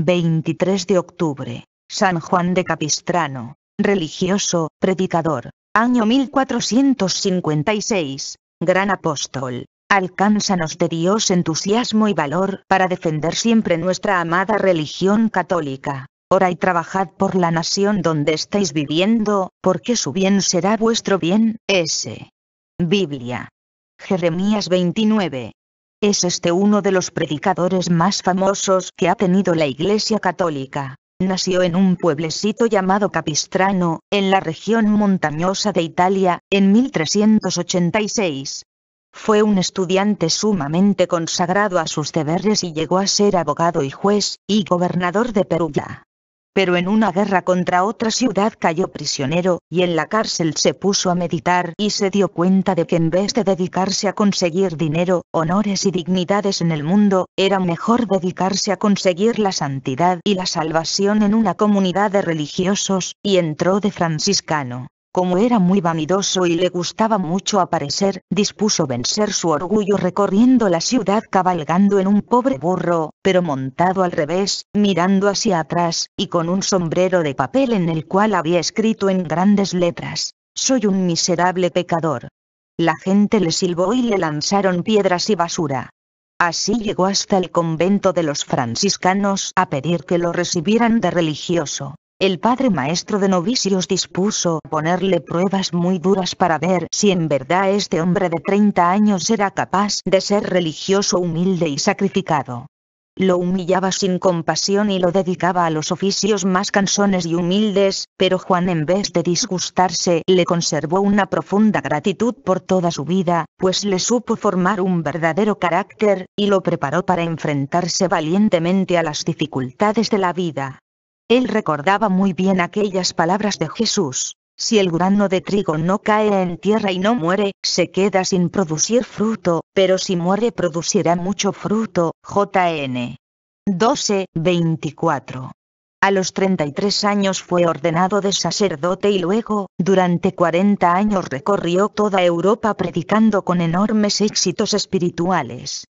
23 de octubre, San Juan de Capistrano, religioso, predicador, año 1456, gran apóstol. Alcánzanos de Dios entusiasmo y valor para defender siempre nuestra amada religión católica. Ora y trabajad por la nación donde estáis viviendo, porque su bien será vuestro bien. S. Biblia. Jeremías 29, es este uno de los predicadores más famosos que ha tenido la Iglesia Católica. Nació en un pueblecito llamado Capistrano, en la región montañosa de Italia, en 1386. Fue un estudiante sumamente consagrado a sus deberes y llegó a ser abogado y juez, y gobernador de Perugia pero en una guerra contra otra ciudad cayó prisionero, y en la cárcel se puso a meditar y se dio cuenta de que en vez de dedicarse a conseguir dinero, honores y dignidades en el mundo, era mejor dedicarse a conseguir la santidad y la salvación en una comunidad de religiosos, y entró de franciscano. Como era muy vanidoso y le gustaba mucho aparecer, dispuso vencer su orgullo recorriendo la ciudad cabalgando en un pobre burro, pero montado al revés, mirando hacia atrás, y con un sombrero de papel en el cual había escrito en grandes letras, Soy un miserable pecador. La gente le silbó y le lanzaron piedras y basura. Así llegó hasta el convento de los franciscanos a pedir que lo recibieran de religioso. El padre maestro de novicios dispuso ponerle pruebas muy duras para ver si en verdad este hombre de 30 años era capaz de ser religioso humilde y sacrificado. Lo humillaba sin compasión y lo dedicaba a los oficios más cansones y humildes, pero Juan en vez de disgustarse le conservó una profunda gratitud por toda su vida, pues le supo formar un verdadero carácter, y lo preparó para enfrentarse valientemente a las dificultades de la vida. Él recordaba muy bien aquellas palabras de Jesús. Si el grano de trigo no cae en tierra y no muere, se queda sin producir fruto, pero si muere producirá mucho fruto. JN. 12, 24. A los 33 años fue ordenado de sacerdote y luego, durante 40 años recorrió toda Europa predicando con enormes éxitos espirituales.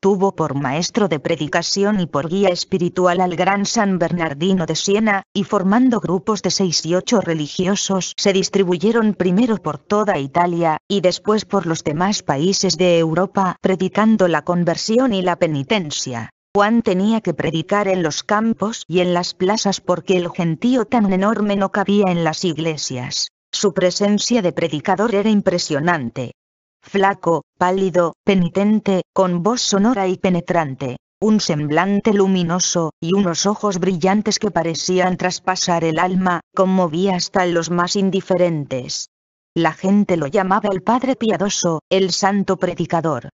Tuvo por maestro de predicación y por guía espiritual al gran San Bernardino de Siena, y formando grupos de seis y ocho religiosos se distribuyeron primero por toda Italia, y después por los demás países de Europa, predicando la conversión y la penitencia. Juan tenía que predicar en los campos y en las plazas porque el gentío tan enorme no cabía en las iglesias. Su presencia de predicador era impresionante, flaco, pálido, penitente, con voz sonora y penetrante, un semblante luminoso, y unos ojos brillantes que parecían traspasar el alma, conmovía hasta los más indiferentes. La gente lo llamaba el Padre Piadoso, el Santo Predicador.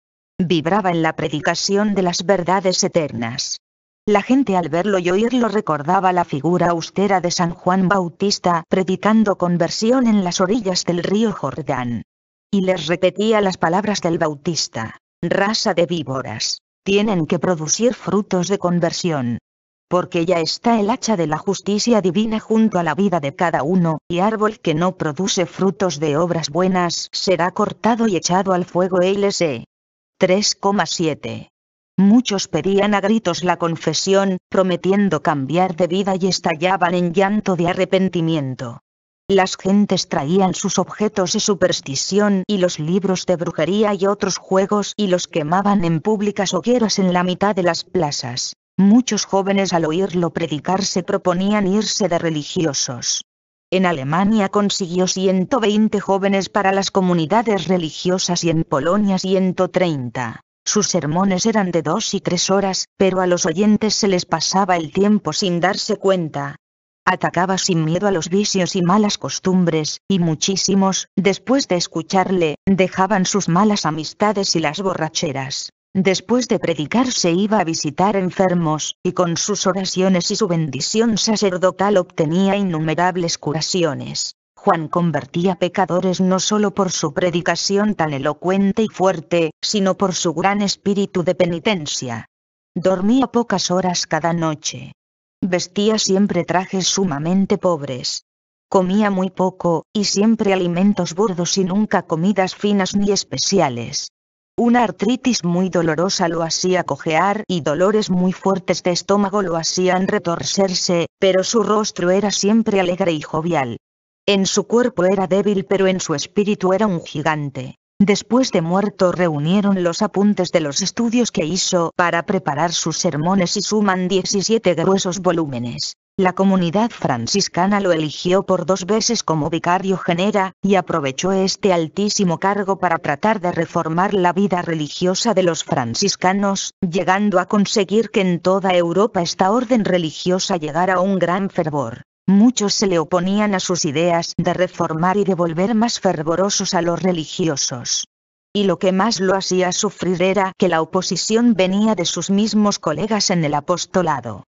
Vibraba en la predicación de las verdades eternas. La gente al verlo y oírlo recordaba la figura austera de San Juan Bautista predicando conversión en las orillas del río Jordán. Y les repetía las palabras del Bautista. Raza de víboras. Tienen que producir frutos de conversión. Porque ya está el hacha de la justicia divina junto a la vida de cada uno, y árbol que no produce frutos de obras buenas será cortado y echado al fuego e LC. 3,7. Muchos pedían a gritos la confesión, prometiendo cambiar de vida y estallaban en llanto de arrepentimiento. Las gentes traían sus objetos de superstición y los libros de brujería y otros juegos y los quemaban en públicas hogueras en la mitad de las plazas. Muchos jóvenes al oírlo predicar se proponían irse de religiosos. En Alemania consiguió 120 jóvenes para las comunidades religiosas y en Polonia 130. Sus sermones eran de dos y tres horas, pero a los oyentes se les pasaba el tiempo sin darse cuenta, atacaba sin miedo a los vicios y malas costumbres, y muchísimos, después de escucharle, dejaban sus malas amistades y las borracheras. Después de predicar se iba a visitar enfermos, y con sus oraciones y su bendición sacerdotal obtenía innumerables curaciones. Juan convertía pecadores no solo por su predicación tan elocuente y fuerte, sino por su gran espíritu de penitencia. Dormía pocas horas cada noche. Vestía siempre trajes sumamente pobres. Comía muy poco, y siempre alimentos burdos y nunca comidas finas ni especiales. Una artritis muy dolorosa lo hacía cojear y dolores muy fuertes de estómago lo hacían retorcerse, pero su rostro era siempre alegre y jovial. En su cuerpo era débil pero en su espíritu era un gigante. Después de muerto reunieron los apuntes de los estudios que hizo para preparar sus sermones y suman 17 gruesos volúmenes. La comunidad franciscana lo eligió por dos veces como vicario genera, y aprovechó este altísimo cargo para tratar de reformar la vida religiosa de los franciscanos, llegando a conseguir que en toda Europa esta orden religiosa llegara a un gran fervor. Muchos se le oponían a sus ideas de reformar y de volver más fervorosos a los religiosos. Y lo que más lo hacía sufrir era que la oposición venía de sus mismos colegas en el apostolado.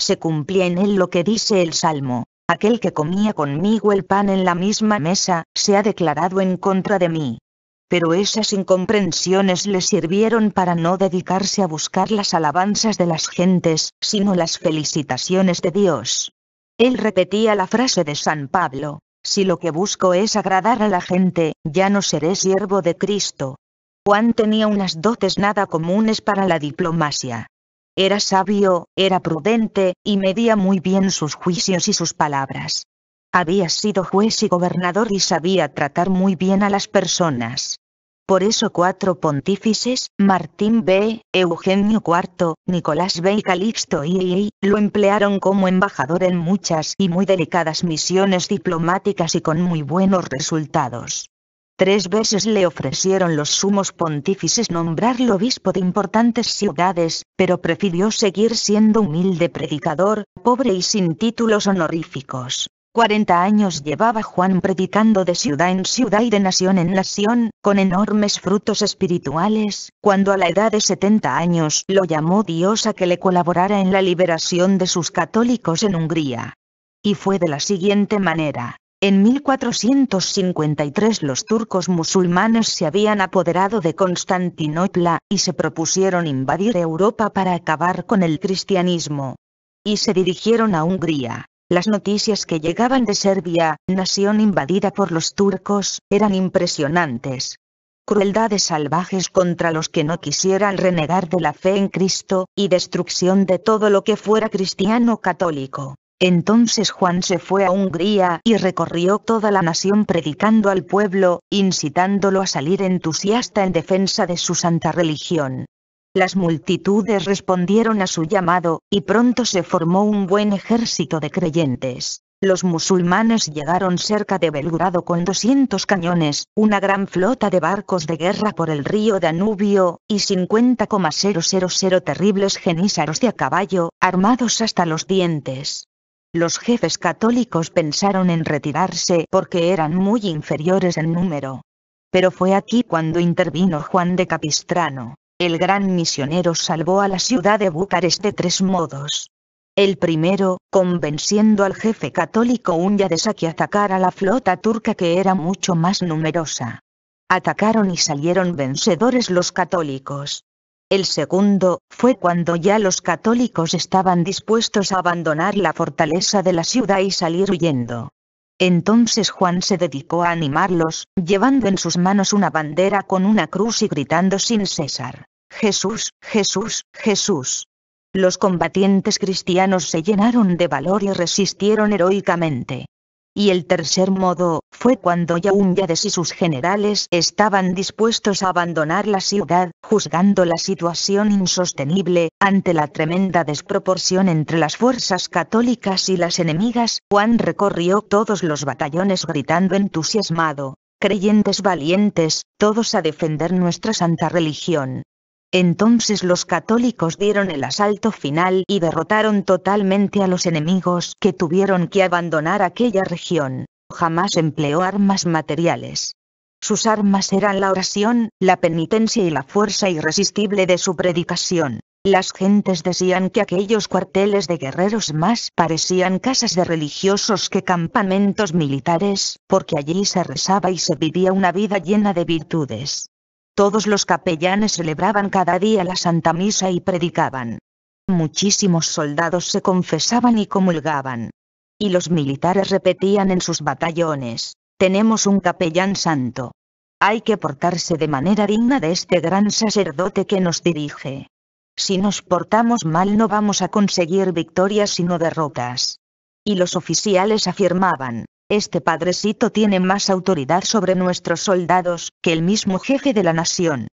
Se cumplía en él lo que dice el Salmo, aquel que comía conmigo el pan en la misma mesa, se ha declarado en contra de mí. Pero esas incomprensiones le sirvieron para no dedicarse a buscar las alabanzas de las gentes, sino las felicitaciones de Dios. Él repetía la frase de San Pablo, si lo que busco es agradar a la gente, ya no seré siervo de Cristo. Juan tenía unas dotes nada comunes para la diplomacia. Era sabio, era prudente, y medía muy bien sus juicios y sus palabras. Había sido juez y gobernador y sabía tratar muy bien a las personas. Por eso cuatro pontífices, Martín B., Eugenio IV, Nicolás B. y Calixto I, lo emplearon como embajador en muchas y muy delicadas misiones diplomáticas y con muy buenos resultados. Tres veces le ofrecieron los sumos pontífices nombrarlo obispo de importantes ciudades, pero prefirió seguir siendo humilde predicador, pobre y sin títulos honoríficos. 40 años llevaba Juan predicando de ciudad en ciudad y de nación en nación, con enormes frutos espirituales, cuando a la edad de 70 años lo llamó Dios a que le colaborara en la liberación de sus católicos en Hungría. Y fue de la siguiente manera. En 1453 los turcos musulmanes se habían apoderado de Constantinopla, y se propusieron invadir Europa para acabar con el cristianismo. Y se dirigieron a Hungría. Las noticias que llegaban de Serbia, nación invadida por los turcos, eran impresionantes. Crueldades salvajes contra los que no quisieran renegar de la fe en Cristo, y destrucción de todo lo que fuera cristiano católico. Entonces Juan se fue a Hungría y recorrió toda la nación predicando al pueblo, incitándolo a salir entusiasta en defensa de su santa religión. Las multitudes respondieron a su llamado, y pronto se formó un buen ejército de creyentes. Los musulmanes llegaron cerca de Belgrado con 200 cañones, una gran flota de barcos de guerra por el río Danubio, y 50,000 terribles genízaros de a caballo, armados hasta los dientes. Los jefes católicos pensaron en retirarse porque eran muy inferiores en número. Pero fue aquí cuando intervino Juan de Capistrano. El gran misionero salvó a la ciudad de Bucarest de tres modos. El primero, convenciendo al jefe católico Unyades de que atacara a la flota turca que era mucho más numerosa. Atacaron y salieron vencedores los católicos. El segundo, fue cuando ya los católicos estaban dispuestos a abandonar la fortaleza de la ciudad y salir huyendo. Entonces Juan se dedicó a animarlos, llevando en sus manos una bandera con una cruz y gritando sin cesar, Jesús, Jesús, Jesús. Los combatientes cristianos se llenaron de valor y resistieron heroicamente. Y el tercer modo, fue cuando yades y sus generales estaban dispuestos a abandonar la ciudad, juzgando la situación insostenible, ante la tremenda desproporción entre las fuerzas católicas y las enemigas, Juan recorrió todos los batallones gritando entusiasmado, creyentes valientes, todos a defender nuestra santa religión. Entonces los católicos dieron el asalto final y derrotaron totalmente a los enemigos que tuvieron que abandonar aquella región. Jamás empleó armas materiales. Sus armas eran la oración, la penitencia y la fuerza irresistible de su predicación. Las gentes decían que aquellos cuarteles de guerreros más parecían casas de religiosos que campamentos militares, porque allí se rezaba y se vivía una vida llena de virtudes. Todos los capellanes celebraban cada día la Santa Misa y predicaban. Muchísimos soldados se confesaban y comulgaban. Y los militares repetían en sus batallones, tenemos un capellán santo. Hay que portarse de manera digna de este gran sacerdote que nos dirige. Si nos portamos mal no vamos a conseguir victorias sino derrotas. Y los oficiales afirmaban, este padrecito tiene más autoridad sobre nuestros soldados que el mismo jefe de la nación.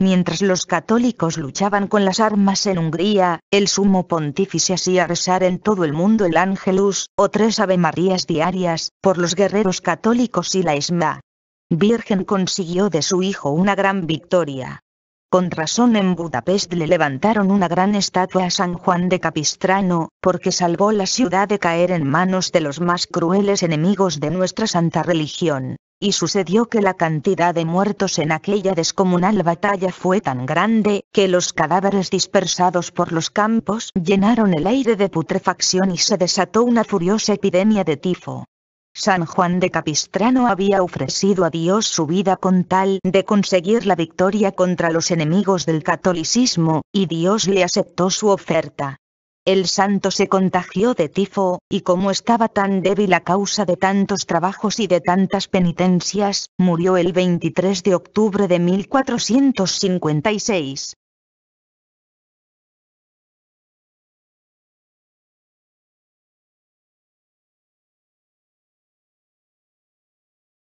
Mientras los católicos luchaban con las armas en Hungría, el sumo pontífice hacía rezar en todo el mundo el Ángelus, o tres Ave Marías diarias, por los guerreros católicos y la Esma. Virgen consiguió de su hijo una gran victoria. Con razón en Budapest le levantaron una gran estatua a San Juan de Capistrano, porque salvó la ciudad de caer en manos de los más crueles enemigos de nuestra santa religión. Y sucedió que la cantidad de muertos en aquella descomunal batalla fue tan grande, que los cadáveres dispersados por los campos llenaron el aire de putrefacción y se desató una furiosa epidemia de tifo. San Juan de Capistrano había ofrecido a Dios su vida con tal de conseguir la victoria contra los enemigos del catolicismo, y Dios le aceptó su oferta. El santo se contagió de tifo, y como estaba tan débil a causa de tantos trabajos y de tantas penitencias, murió el 23 de octubre de 1456.